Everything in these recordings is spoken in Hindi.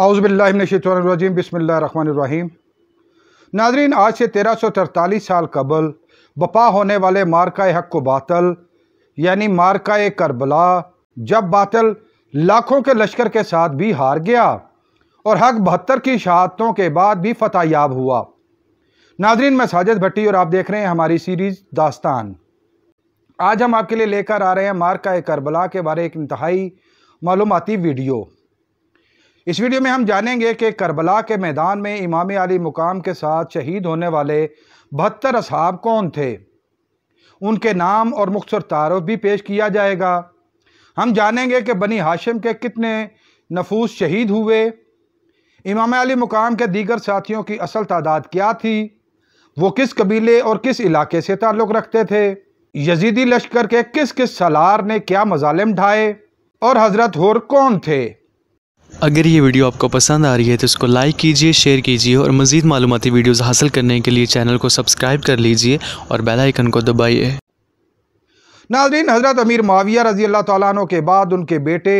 आउज़बिल्लिमिनशतरजीम बसमीम नाजरीन आज से तेरह सौ तरतालीस साल कबल बपा होने वाले मारका हक को बातल यानी मारका करबला जब बातल लाखों के लश्कर के साथ भी हार गया और हक बहत्तर की शहादतों के बाद भी फतेहयाब हुआ नाजरीन मैं साजिद भट्टी और आप देख रहे हैं हमारी सीरीज़ दास्तान आज हम आपके लिए लेकर आ रहे हैं मारका करबला के बारे एक इंतहाई मालूमती वीडियो इस वीडियो में हम जानेंगे कि करबला के मैदान में इमाम अली मुकाम के साथ शहीद होने वाले बहत्तर असहाब कौन थे उनके नाम और मुख्तर तारफ़ भी पेश किया जाएगा हम जानेंगे कि बनी हाशिम के कितने नफूस शहीद हुए इमाम अली मुकाम के दीगर साथियों की असल तादाद क्या थी वो किस कबीले और किस इलाके से ताल्लुक़ रखते थे यजीदी लश्कर के किस किस सलार ने क्या मजालम ढाए और हज़रत होर कौन थे अगर ये वीडियो आपको पसंद आ रही है तो इसको लाइक कीजिए शेयर कीजिए और मज़ीद मालूमती वीडियोज़ हासिल करने के लिए चैनल को सब्सक्राइब कर लीजिए और बेल आइकन को दबाइए नाजरीन हज़रत अमीर माविया रज़ी अल्लाह तु के बाद उनके बेटे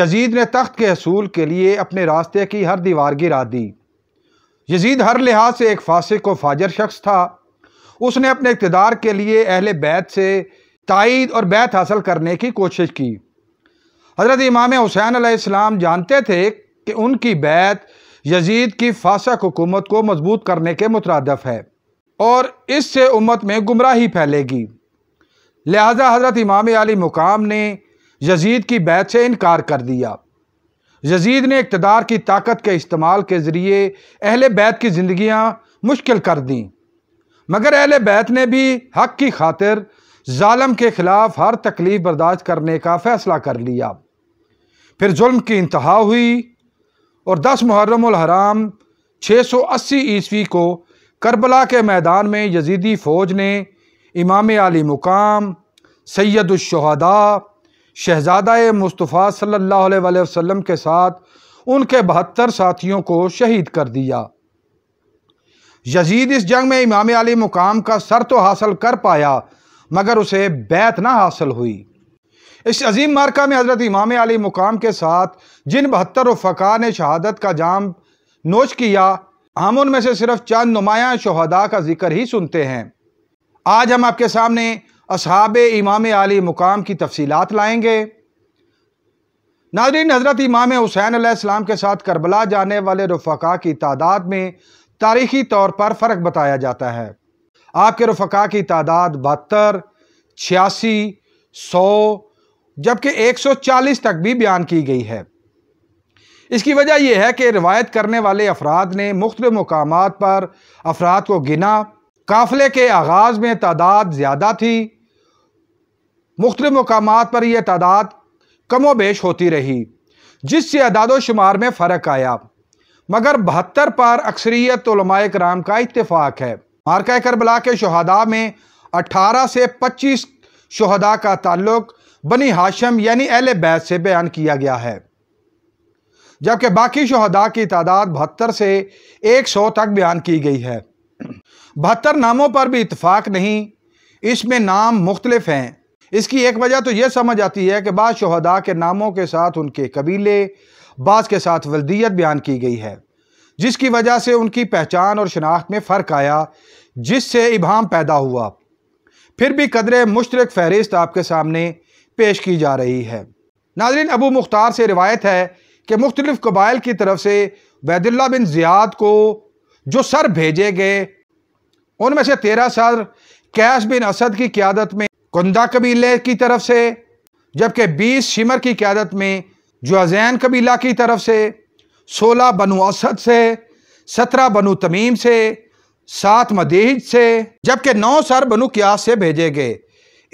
यजीद ने तख्त के हसूल के लिए अपने रास्ते की हर दीवार गिरा दी यजीद हर लिहाज से एक फासिक व फाजर शख्स था उसने अपने इकतदार के लिए अहल बैत से तइद और बैत हासिल करने की कोशिश की हज़रत इमाम हुसैन आसमाम जानते थे कि उनकी बैत यजीद की फासक हुकूमत को मजबूत करने के मुतरदफ है और इससे उम्मत में गुमराही फैलेगी लिहाजा हज़रत इमाम अली मुकाम ने यजीद की बैत से इनकार कर दिया यजीद ने इकतदार की ताकत के इस्तेमाल के ज़रिए अहल बैत की ज़िंदियाँ मुश्किल कर दी मगर अहल बैत ने भी हक की खातिर ालम के ख़िलाफ़ हर तकलीफ़ बर्दाश्त करने का फ़ैसला कर लिया फिर जुल्म की इंतहा हुई और दस मुहर्रम हराम छः सौ अस्सी ईस्वी को करबला के मैदान में यजीदी फ़ौज ने इमाम आली मुकाम सैदुलशहदा शहजादा मुस्तफ़ा सल्ला वसम के साथ उनके बहत्तर साथियों को शहीद कर दिया यजीद इस जंग में इमाम आली मुकाम का सर तो हासिल कर पाया मगर उसे बैत ना हासिल हुई इस अजीम मार्का में हज़रत इमाम अली मुकाम के साथ जिन बहत्तर फ़का ने शहादत का जाम नोश किया हम उनमें से सिर्फ चंद नुमाया शहदा का जिक्र ही सुनते हैं आज हम आपके सामने असहाब इमाम आली मुकाम की तफसीलात लाएंगे नादरीन हज़रत इमाम हुसैन आसमाम के साथ करबला जाने वाले रफ़ा की तादाद में तारीखी तौर पर फ़र्क बताया जाता है आपके रफ़ा की तादाद बहत्तर छियासी सौ जबकि 140 तक भी बयान की गई है इसकी वजह यह है कि रिवायत करने वाले अफराद ने मुख्त मकाम पर अफराद को गिना काफले के आगाज़ में तादाद ज़्यादा थी मुख्त मकाम पर यह तादाद कमो बेश होती रही जिससे अदादोशुमार में फ़र्क आया मगर बहत्तर पर अक्सरियत कराम का इतफ़ाक़ है मार्का करबला के शहदा में अठारह से पच्चीस शहदा का ताल्लुक़ बनी हाशम यानी एल बैत से बयान किया गया है जबकि बाकी शहदा की तादाद बहत्तर से एक सौ तक बयान की गई है बहत्तर नामों पर भी इतफाक़ नहीं इसमें नाम मुख्तलफ हैं इसकी एक वजह तो यह समझ आती है कि बाद शहदा के नामों के साथ उनके कबीले बाज़ के साथ वल्दियत बयान की गई है जिसकी वजह से उनकी पहचान और शनाख्त में फ़र्क आया जिससे इबाम पैदा हुआ फिर भी कदर मुश्तरक फहरिस्त आपके सामने पेश की जा रही है नाजरीन अबू मुख्तार से रिवायत है कि मुख्तलिफ़ कबाइल की तरफ से वैदुल्ला बिन ज़ियाद को जो सर भेजे गए उनमें से तेरह सर कैश बिन असद की क्यादत में कुंदा कबीले की तरफ से जबकि बीस शिमर की क्यादत में जुआजैन कबीला की तरफ से सोलह बनु असद से सत्रह बनु तमीम से सात मदीज से जबकि नौ सर बनु क्यास से भेजे गए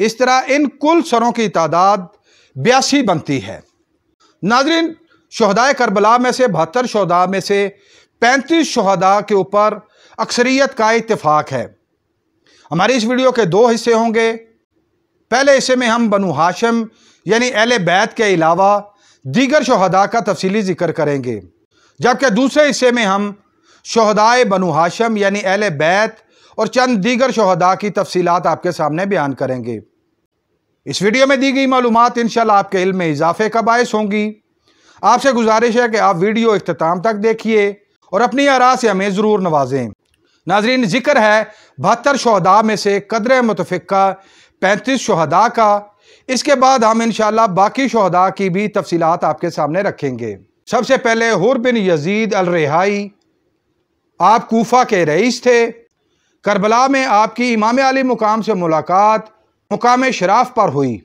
इस तरह इन कुल सरों की तादाद बयासी बनती है नाजरीन शहदाय करबला में से बहत्तर शहदा में से पैंतीस शहदा के ऊपर अक्सरियत का इतफाक़ है हमारी इस वीडियो के दो हिस्से होंगे पहले हिस्से में हम बनु हाशम यानी एल बैत के अलावा दीगर शहदा का तफसली जिक्र करेंगे जबकि दूसरे हिस्से में हम शहदाय बनु हाशम यानी एल बैत और चंद दीगर शहदा की तफसीत आपके सामने बयान करेंगे इस वीडियो में दी गई मालूम इन आपके इल में इजाफे का बायस होंगी आपसे गुजारिश है कि आप वीडियो अख्ताम तक देखिए और अपनी आरा से हमें ज़रूर नवाजें नाजरीन जिक्र है बहत्तर शहदा में से कदर मुतफ़ा पैंतीस शहदा का इसके बाद हम इन बाकी शहदा की भी तफसीत आपके सामने रखेंगे सबसे पहले हुर बिन यजीद अल रिहाई आप कोफा के रईस थे करबला में आपकी इमाम आली मुकाम से मुलाकात मुकाम शराफ पर हुई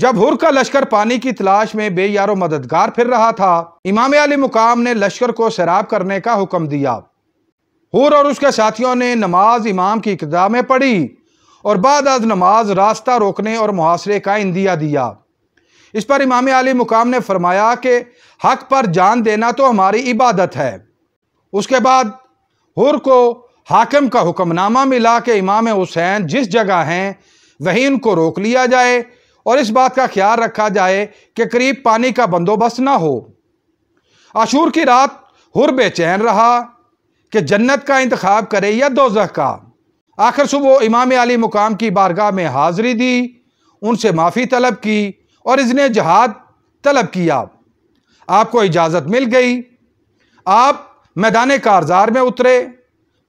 जब हुर का लश्कर पानी की तलाश में बेयारो मददगार फिर रहा था इमाम आली मुकाम ने लश्कर को शराब करने का हुक्म दिया हुर और उसके साथियों ने नमाज इमाम की इकदा में पढ़ी और बाद आज नमाज रास्ता रोकने और मुहासरे का इंदिया दिया इस पर इमाम आली मुकाम ने फरमाया कि हक पर जान देना तो हमारी इबादत है उसके बाद हुर को हाकम का हुक्मनामा मिला कि इमाम हुसैन जिस जगह हैं वहीं उनको रोक लिया जाए और इस बात का ख्याल रखा जाए कि करीब पानी का बंदोबस्त ना हो आशूर की रात हुर बेचैन रहा कि जन्नत का इंतखब करे या दोजह का आखिर सुबह इमाम अली मुकाम की बारगाह में हाजिरी दी उनसे माफ़ी तलब की और इसने जहाद तलब किया आपको इजाज़त मिल गई आप मैदान कारजार में उतरे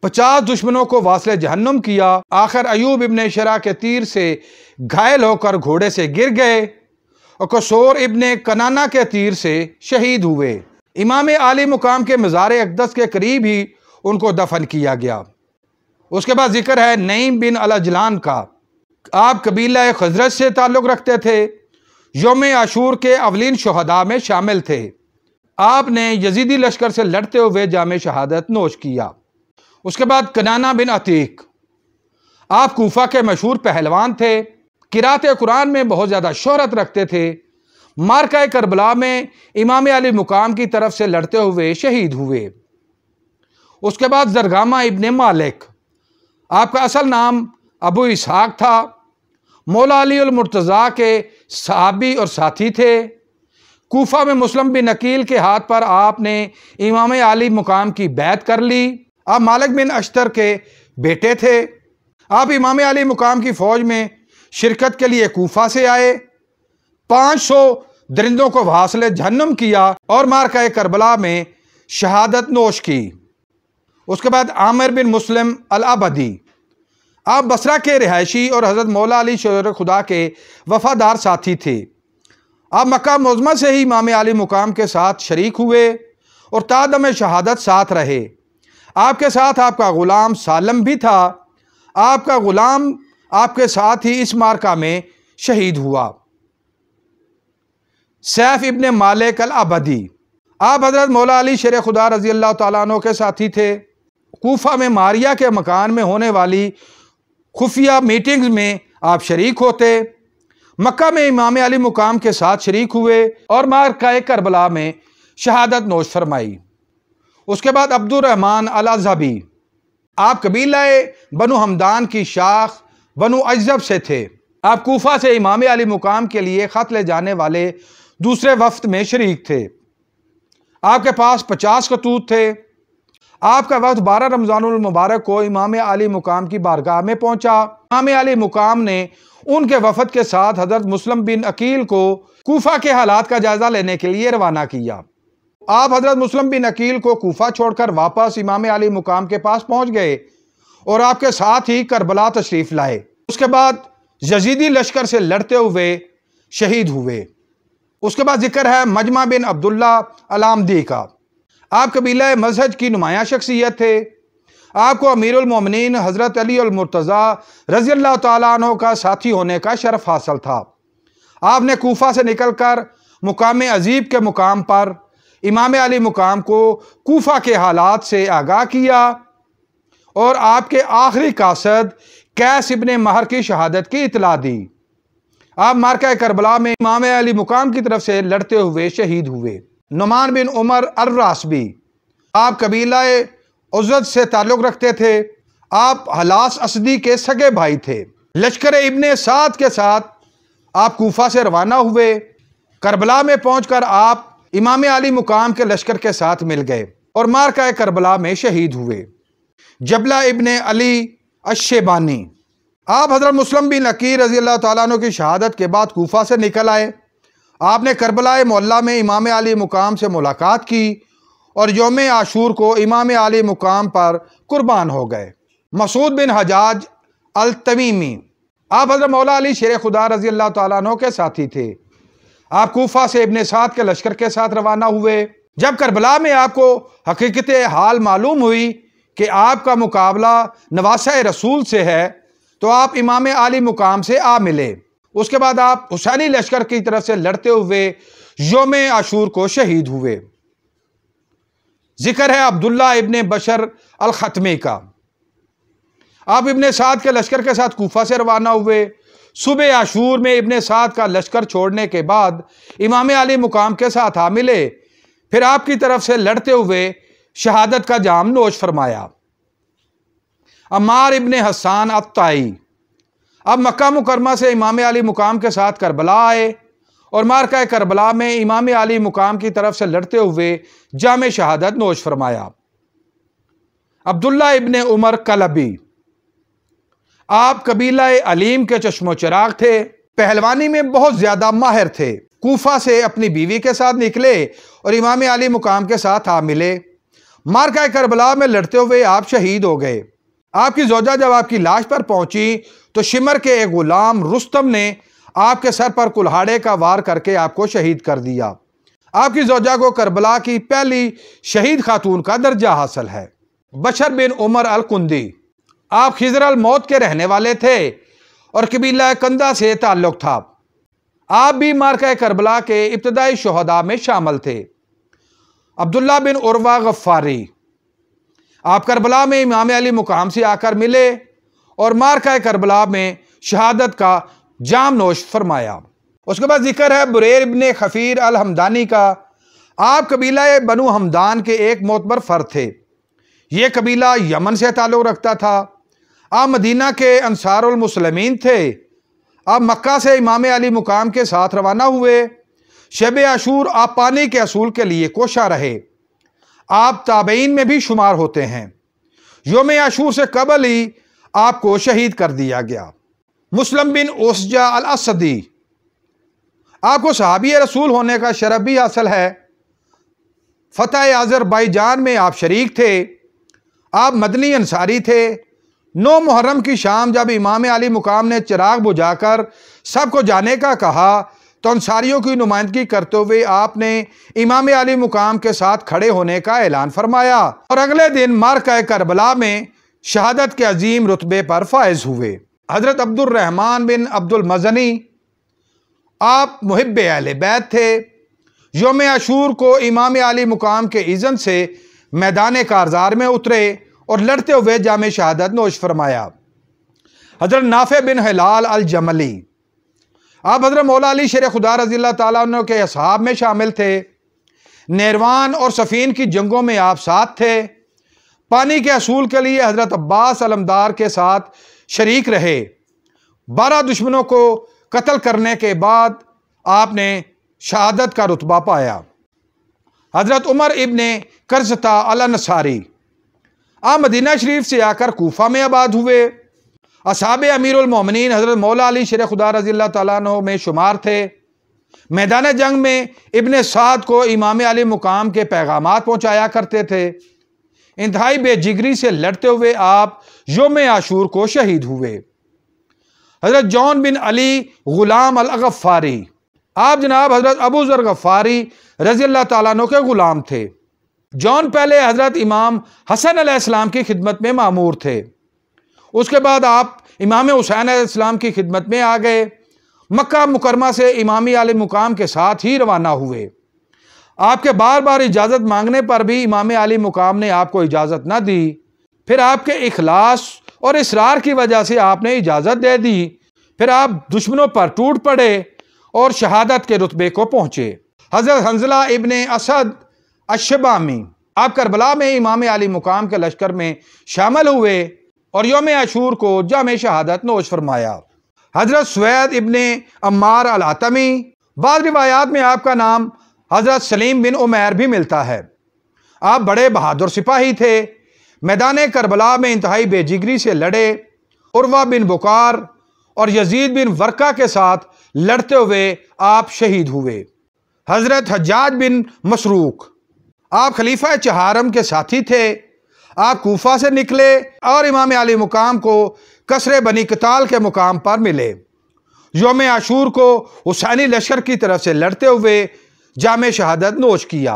पचास दुश्मनों को वासिल जहन्नुम किया आखिर अयूब इबन शरा के तीर से घायल होकर घोड़े से गिर गए और कसोर इबन कनाना के तीर से शहीद हुए इमाम आली मुकाम के मज़ार अकदस के करीब ही उनको दफन किया गया उसके बाद जिक्र है नईम बिन अलजलान का आप कबीला खजरत से ताल्लुक़ रखते थे योम आशूर के अवलिन शहदा में शामिल थे आपने यजीदी लश्कर से लड़ते हुए जाम शहादत नोश किया उसके बाद कनाना बिन अतीक आप कोफा के मशहूर पहलवान थे किरात कुरान में बहुत ज़्यादा शहरत रखते थे मारका करबला में इमाम अली मुकाम की तरफ से लड़ते हुए शहीद हुए उसके बाद जरगामा इबन मालिक आपका असल नाम अबू इसहाक था मौला अली मुर्तज़ा के सहाबी और साथी थे कोफा में मुस्लिम बिन नकील के हाथ पर आपने इमाम अली मुकाम की बैत कर ली आप मालक बिन अश्तर के बेटे थे आप इमाम अली मुकाम की फ़ौज में शिरकत के लिए कोफा से आए पाँच सौ दरिंदों को हासिल जहन्नम किया और का करबला में शहादत नोश की उसके बाद आमिर बिन मुस्लिम अलाबदी आप बसरा के रिहायशी और हज़रत मौला अली शर खुदा के वफ़ादार साथी थे आप मक्का मज़मा से ही इमाम अली मुकाम के साथ शरीक हुए और तादम शहादत साथ रहे आपके साथ आपका ग़ुलाम सालम भी था आपका ग़ुलाम आपके साथ ही इस मार्का में शहीद हुआ सैफ इबन मालिक अल अबदी आप हज़रत मौला अली शेर खुदा रज़ी अल्लाह तु के साथी थे कोफा में मारिया के मकान में होने वाली खुफिया मीटिंग्स में आप शरीक होते मक्का में इमाम अली मुकाम के साथ शरीक हुए और मार्का करबला में शहादत नोश फरमाई उसके बाद अब्दुलरहमान अलाजहबी आप कबीला बनु हमदान की शाख बनु अजब से थे आप कोफा से इमाम अली मुकाम के लिए ख़त ले जाने वाले दूसरे वफ्त में शरीक थे आपके पास पचास खतूत थे आपका वक्त बारह रमज़ानमबारक को इमाम अली मुकाम की बारगाह में पहुंचा इमाम अली मुकाम ने उनके वफद के साथ हजरत मुस्लिम बिन अकील को कोफा के हालात का जायज़ा लेने के लिए रवाना किया आप हजरत मुस्लिम बिन अकील को कोफा छोड़कर वापस इमाम अली मुकाम के पास पहुंच गए और आपके साथ ही करबला तशरीफ लाए उसके बाद यजीदी लश्कर से लड़ते हुए शहीद हुए उसके बाद जिक्र है मजमा बिन अब्दुल्ला अलामदी का आप कबीला मजहज की नुमाया शख्सियत थे आपको अमीरमिन हज़रत अली अलमरतज़ा रज़ी अल्लाह तु का साथी होने का शर्फ हासिल था आपने कोफा से निकल कर मुकाम अजीब के मुकाम पर इमाम अली मुकाम को कोफा के हालात से आगाह किया और आपके आखिरी कासद कैस इबन महर की शहादत की इतला दी आप मार्का करबला में इमाम अली मुकाम की तरफ से लड़ते हुए शहीद हुए नुमान बिन उमर अर्रासबी आप कबीला उजत से ताल्लुक़ रखते थे आप हलास असदी के सगे भाई थे लश्कर इबन साथ के साथ आप कोफा से रवाना हुए करबला में पहुंचकर आप इमाम अली मुकाम के लश्कर के साथ मिल गए और मारका करबला में शहीद हुए जबला इबन अली अशेबानी आप हजरत मुस्लिम बिन अकीर रजी अल्लाह तु की शहादत के बाद कोफा से निकल आए आपने करबला मोल्ला में इमाम अली मुकाम से मुलाकात की और योम आशूर को इमाम अली मुकाम पर कुर्बान हो गए मसूद बिन हजाज अलतमीमी आप हजरत मौला अली शेर खुदा रजी अल्लाह तु के साथी थे आप कोफा से इबन साद के लश्कर के साथ रवाना हुए जब करबला में आपको हकीकत हाल मालूम हुई कि आपका मुकाबला नवासा रसूल से है तो आप इमाम आली मुकाम से आ मिले उसके बाद आप हुसैनी लश्कर की तरफ से लड़ते हुए योम आशूर को शहीद हुए जिक्र है अब्दुल्ला इबन बशर खतमे का आप इबन साद के लश्कर के साथ कोफा से रवाना हुए सुबह आशूर में इबन साद का लश्कर छोड़ने के बाद इमाम अली मुकाम के साथ आ मिले फिर आपकी तरफ से लड़ते हुए शहादत का जाम नोश फरमाया अमार इबन हसान अताई अब मक्का मुकरमा से इमाम अली मुकाम के साथ करबला आए और मारका करबला में इमाम अली मुकाम की तरफ से लड़ते हुए जाम शहादत नोश फरमाया अब्दुल्ला इबन उमर कलबी आप कबीला अलीम के चश्मो चिराग थे पहलवानी में बहुत ज़्यादा माहिर थे कोफा से अपनी बीवी के साथ निकले और इमाम अली मुकाम के साथ आप मिले मारका करबला में लड़ते हुए आप शहीद हो गए आपकी जोजा जब आपकी लाश पर पहुंची तो शिमर के एक गुलाम रुस्तम ने आपके सर पर कुल्हाड़े का वार करके आपको शहीद कर दिया आपकी जोजा को करबला की पहली शहीद खातून का दर्जा हासिल है बशर बिन उमर अल कुंदी आप खिजर मौत के रहने वाले थे और कबीला कंदा से ताल्लुक़ था आप भी मार्का करबला के इब्तदाई शहदा में शामिल थे अब्दुल्ला बिन उर्वा गफ्फारी आप करबला में इमाम अली मुकाम से आकर मिले और मार्का करबला में शहादत का जाम नोश फरमाया उसके बाद जिक्र है बुरेर बिन खफीर अल हमदानी का आप कबीला बनु हमदान के एक मोतबर फर थे ये कबीला यमन से ताल्लुक़ रखता था आप मदीना के अनसारमसलमिन थे आप मक्का से इमाम अली मुकाम के साथ रवाना हुए शब आशूर आप पानी के असूल के लिए कोशा रहे आप ताबेन में भी शुमार होते हैं योम आशूर से कबल ही आपको शहीद कर दिया गया मुस्लिम बिन ओसजा अल असदी आपको सहाबी रसूल होने का शरब भी हासिल है फ़तेह आजर बाईजान में आप शरीक थे आप मदनी अंसारी थे नौ मुहर्रम की शाम जब इमाम अली मुकाम ने चिराग बुझाकर सबको जाने का कहा तो अंसारियों की नुमाइंदगी करते हुए आपने इमाम अली मुकाम के साथ खड़े होने का ऐलान फरमाया और अगले दिन कह करबला में शहादत के अजीम रुतबे पर फायज हुए हज़रत अब्दुलरहमान बिन अब्दुल मजनी आप मुहब अल बैत थे योम अशूर को इमाम अली मुकाम के इज़न से मैदान कारजार में उतरे और लड़ते हुए जाम शहादत नोश फरमाया हजरत नाफे बिन हिलाल अल जमली आप हजरत मौला अली शेर खुदा रजी तुम के असहाब में शामिल थे नेरवान और सफ़ीन की जंगों में आप साथ थे पानी के असूल के लिए हजरत अब्बास अलमदार के साथ शरीक रहे बारह दुश्मनों को कत्ल करने के बाद आपने शहादत का रुतबा पाया हजरत उमर इबन करजता अल नसारी आप मदीना शरीफ से आकर कोफा में आबाद हुए असाब अमीरमिन हज़रत मौला अली शेर खुदा रजील तु में शुमार थे मैदान जंग में इबन साद को इमाम अली मुकाम के पैगाम पहुँचाया करते थे इंतहाई बेजिगरी से लड़ते हुए आप योम आशूर को शहीद हुए हज़रत जॉन बिन अली ग़ुलाम अलगफ़ारी आप जनाब हज़रत अबू ज़र गफ़ारी रज़ील्ला अल्लाह तु के ग़ुलाम थे जॉन पहले हजरत इमाम हसन अलैहिस्सलाम की खिदमत में मामूर थे उसके बाद आप इमाम हुसैन अलैहिस्सलाम की खिदमत में आ गए मक्का मुकरमा से इमामी आल मुकाम के साथ ही रवाना हुए आपके बार बार इजाज़त मांगने पर भी इमाम आली मुकाम ने आपको इजाज़त ना दी फिर आपके इखलास और इसरार की वजह से आपने इजाज़त दे दी फिर आप दुश्मनों पर टूट पड़े और शहादत के रुतबे को पहुँचे हज़रत हंजला इबन असद अशबा में आप करबला में इमाम अली मुकाम के लश्कर में शामिल हुए और योम अशूर को जाम शहादत नोश फरमाया हज़रत सवैद इबन अम्मार अलातमी बाद रिवायात में आपका नाम हज़रत सलीम बिन उमैर भी मिलता है आप बड़े बहादुर सिपाही थे मैदान करबला में इंतहाई बेजिगरी से लड़े उर्वा बिन बुकार और यजीद बिन वर्का के साथ लड़ते हुए आप शहीद हुए हज़रत हजाज बिन मसरूक़ आप खलीफा चहारम के साथी थे आप कोफा से निकले और इमाम अली मुकाम को कसर बनी कताल के मुकाम पर मिले योम आशूर को हुसैनी लश्कर की तरफ से लड़ते हुए जाम शहादत नोश किया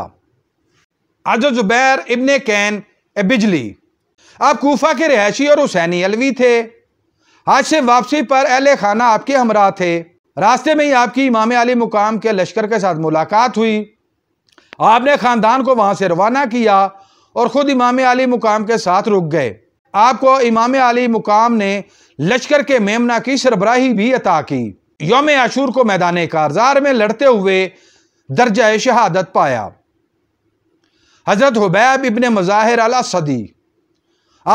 अज जुबैर इबन कैन ए बिजली आप कोफा के रहायशी और हुसैनी अलवी थे आज से वापसी पर अहल खाना आपके हमरा थे रास्ते में ही आपकी इमाम अली मुकाम के लश्कर के साथ मुलाकात हुई आपने ख़ानदान को वहां से रवाना किया और ख़ुद इमाम अली मुकाम के साथ रुक गए आपको इमाम अली मुकाम ने लश्कर के मेमना की सरबराही भी अता की योम आशूर को मैदान कारजार में लड़ते हुए दर्जा शहादत पाया हज़रत हुबैब इबन मज़ाहिर अला सदी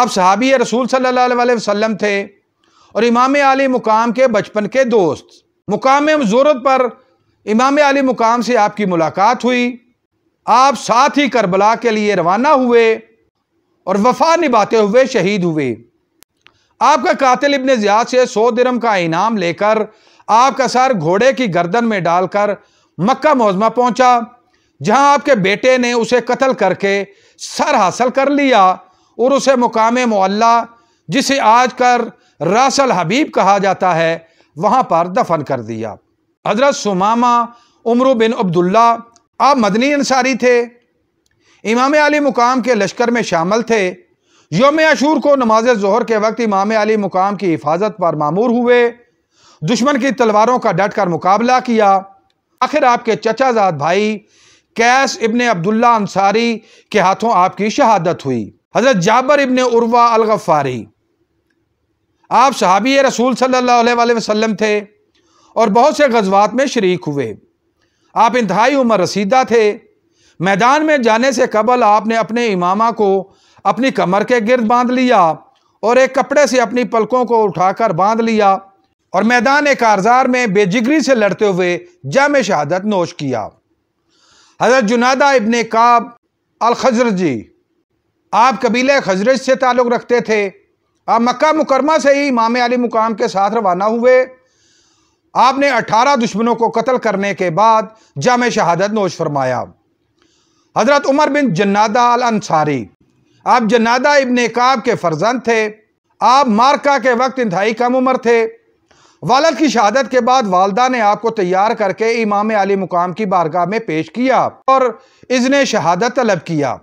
आप सहाबी रसूल अलैहि वसम थे और इमाम अली मुकाम के बचपन के दोस्त मुकाम जरूरत पर इमाम अली मुकाम से आपकी मुलाकात हुई आप साथ ही करबला के लिए रवाना हुए और वफा निभाते हुए शहीद हुए आपका कातिल इबन ज़ियाद से सौ दिरम का इनाम लेकर आपका सर घोड़े की गर्दन में डालकर मक्का मौजमा पहुंचा जहां आपके बेटे ने उसे कत्ल करके सर हासिल कर लिया और उसे मुकाम मोल्ला जिसे आज कर रासल हबीब कहा जाता है वहां पर दफन कर दिया हजरत सुमामा उमरू बिन अब्दुल्ला आप मदनी अंसारी थे इमाम अली मुकाम के लश्कर में शामिल थे योम अशूर को नमाज जहर के वक्त इमाम अली मुकाम की हिफाजत पर मामूर हुए दुश्मन की तलवारों का डट कर मुकाबला किया आखिर आपके चचाजाद भाई कैस इबन अब्दुल्ला अंसारी के हाथों आपकी शहादत हुई हज़रत जाबर इबन उर्वा अलगफ़ारी आप सहाबी रसूल सल्ला वसलम थे और बहुत से गजबात में शरीक हुए आप इंतहाई उम्र रसीदा थे मैदान में जाने से कबल आपने अपने इमामा को अपनी कमर के गिरद बांध लिया और एक कपड़े से अपनी पलकों को उठाकर बांध लिया और मैदान कारजार में बेजिगरी से लड़ते हुए जाम शहादत नोश किया हजरत जुनादा इबन काब खजर जी आप कबीले खजरज से ताल्लुक़ रखते थे आप मक्का मुकरमा से ही इमाम अली मुकाम के साथ रवाना हुए आपने 18 दुश्मनों को कत्ल करने के बाद जाम शहादत नोश फरमाया हज़रत उमर बिन जन्नादा अल अंसारी आप जन्नादा इबन काब के फर्जंद थे आप मार्का के वक्त इंतहाई कम उम्र थे वालद की शहादत के बाद वालदा ने आपको तैयार करके इमाम अली मुकाम की बारगाह में पेश किया और इसने शहादत तलब किया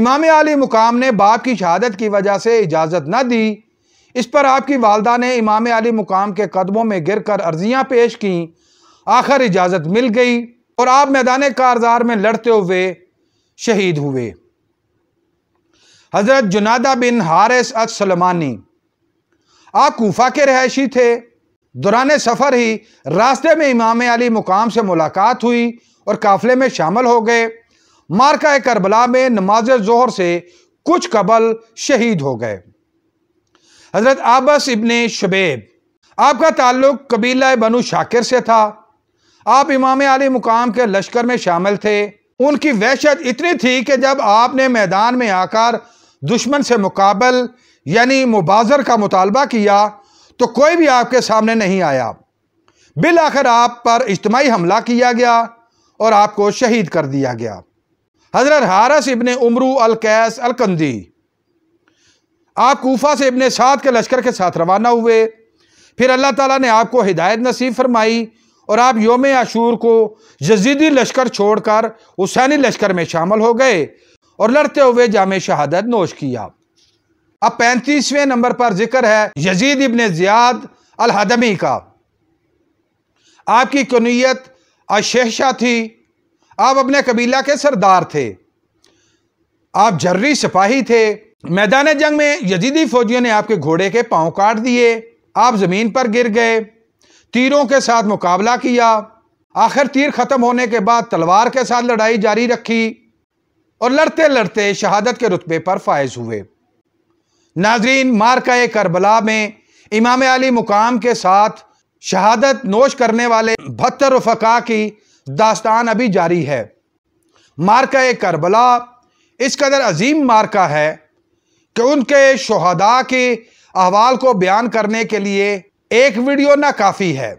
इमाम अली मुकाम ने बाप की शहादत की वजह से इजाज़त न दी इस पर आपकी वालदा ने इमाम अली मुकाम के कदमों में गिर कर अर्जियाँ पेश की आखिर इजाज़त मिल गई और आप मैदान कारजार में लड़ते हुए शहीद हुए हज़रत जुनादा बिन हारिस असलमानी आप कोफा के रहायशी थे दौरान सफ़र ही रास्ते में इमाम अली मुकाम से मुलाकात हुई और काफ़िले में शामिल हो गए मार्का करबला में नमाज जोहर से कुछ कबल शहीद हो गए हज़रत आबस इबन शबेब आपका ताल्लुक कबीला बनु शाकिर से था आप इमाम आली मुकाम के लश्कर में शामिल थे उनकी वहशत इतनी थी कि जब आपने मैदान में आकर दुश्मन से मुकाबल यानी मुबाजर का मुतालबा किया तो कोई भी आपके सामने नहीं आया बिल आखिर आप पर इज्तमाही हमला किया गया और आपको शहीद कर दिया गया हजरत हारस इबन उमरू अलकैस अलकंदी आप कोफा से इबन साद के लश्कर के साथ रवाना हुए फिर अल्लाह ताला ने आपको हिदायत नसीब फरमाई और आप योम आशूर को जजीदी लश्कर छोड़कर हुसैनी लश्कर में शामिल हो गए और लड़ते हुए जाम शहादत नोश किया अब पैंतीसवें नंबर पर जिक्र है यजीद इबन जियाद अलहदमी का आपकी कनीयत अशेषा थी आप अपने कबीला के सरदार थे आप जर्री सिपाही थे मैदान जंग में यजीदी फौजियों ने आपके घोड़े के पांव काट दिए आप ज़मीन पर गिर गए तीरों के साथ मुकाबला किया आखिर तीर ख़त्म होने के बाद तलवार के साथ लड़ाई जारी रखी और लड़ते लड़ते शहादत के रुतबे पर फायज हुए नाजरीन मारकाए करबला में इमाम अली मुकाम के साथ शहादत नोश करने वाले भत्तर फका की दास्तान अभी जारी है मारका करबला इस कदर अजीम मार्का है कि उनके शहदा के अहवाल को बयान करने के लिए एक वीडियो ना काफ़ी है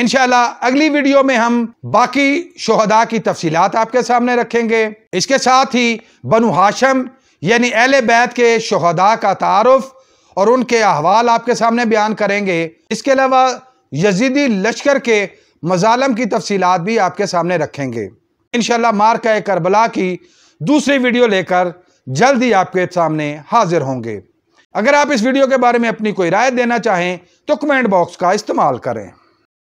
इनशाला अगली वीडियो में हम बाकी शहदा की तफसीत आपके सामने रखेंगे इसके साथ ही बनु हाशम यानी अहल बैत के शहदा का तारफ़ और उनके अहवाल आपके सामने बयान करेंगे इसके अलावा यजीदी लश्कर के मजालम की तफसीत भी आपके सामने रखेंगे इनशाला मार्का करबला की दूसरी वीडियो लेकर जल्द ही आपके सामने हाजिर होंगे अगर आप इस वीडियो के बारे में अपनी कोई राय देना चाहें तो कमेंट बॉक्स का इस्तेमाल करें